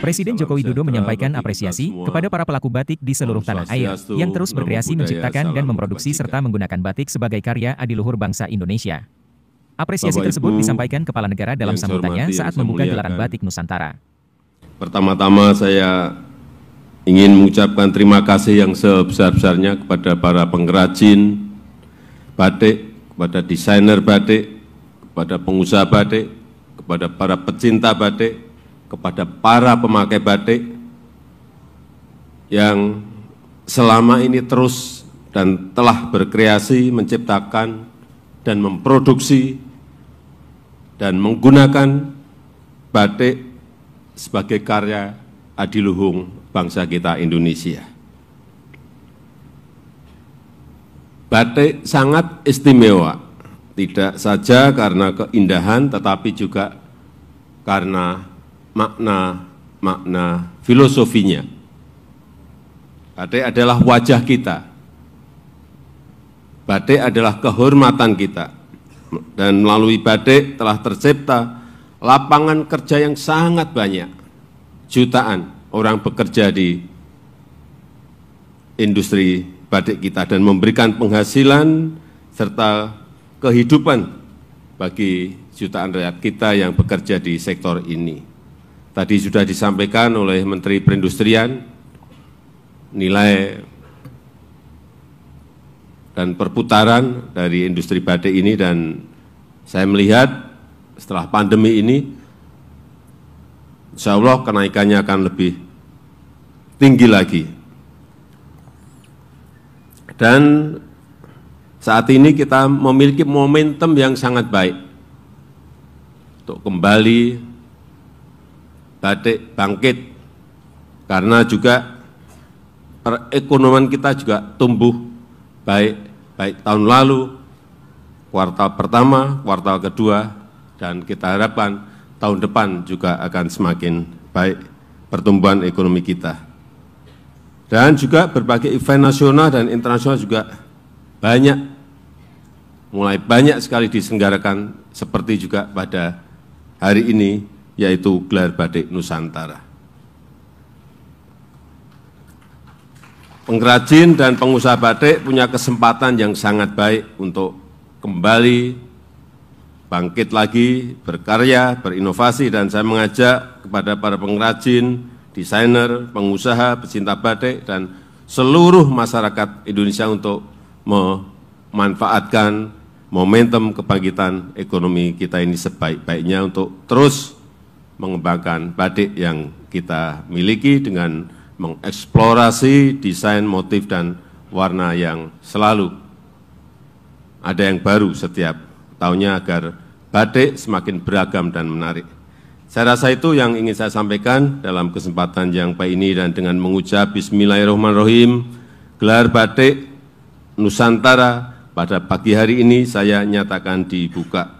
Presiden Joko Widodo menyampaikan apresiasi kepada para pelaku batik di seluruh tanah air yang terus berkreasi menciptakan dan memproduksi serta menggunakan batik sebagai karya adiluhur bangsa Indonesia. Apresiasi tersebut disampaikan Kepala Negara dalam sambutannya saat membuka gelaran batik Nusantara. Pertama-tama saya ingin mengucapkan terima kasih yang sebesar-besarnya kepada para pengrajin batik, kepada desainer batik, kepada pengusaha batik, kepada para pecinta batik, kepada para pemakai batik yang selama ini terus dan telah berkreasi, menciptakan, dan memproduksi, dan menggunakan batik sebagai karya adiluhung bangsa kita Indonesia. Batik sangat istimewa, tidak saja karena keindahan, tetapi juga karena makna-makna filosofinya. Batik adalah wajah kita. Batik adalah kehormatan kita. Dan melalui batik telah tercipta lapangan kerja yang sangat banyak. Jutaan orang bekerja di industri batik kita dan memberikan penghasilan serta kehidupan bagi jutaan rakyat kita yang bekerja di sektor ini. Tadi sudah disampaikan oleh Menteri Perindustrian nilai dan perputaran dari industri batik ini dan saya melihat setelah pandemi ini insya Allah kenaikannya akan lebih tinggi lagi. Dan saat ini kita memiliki momentum yang sangat baik untuk kembali batik bangkit karena juga perekonomian kita juga tumbuh baik baik tahun lalu kuartal pertama, kuartal kedua dan kita harapkan tahun depan juga akan semakin baik pertumbuhan ekonomi kita. Dan juga berbagai event nasional dan internasional juga banyak mulai banyak sekali diselenggarakan seperti juga pada hari ini yaitu gelar batik Nusantara. Pengrajin dan pengusaha batik punya kesempatan yang sangat baik untuk kembali bangkit lagi, berkarya, berinovasi, dan saya mengajak kepada para pengrajin, desainer, pengusaha, pecinta batik, dan seluruh masyarakat Indonesia untuk memanfaatkan momentum kebangkitan ekonomi kita ini sebaik-baiknya untuk terus mengembangkan batik yang kita miliki dengan mengeksplorasi desain motif dan warna yang selalu ada yang baru setiap tahunnya agar batik semakin beragam dan menarik. Saya rasa itu yang ingin saya sampaikan dalam kesempatan yang baik ini dan dengan mengucap Bismillahirrahmanirrahim, gelar batik Nusantara pada pagi hari ini saya nyatakan dibuka.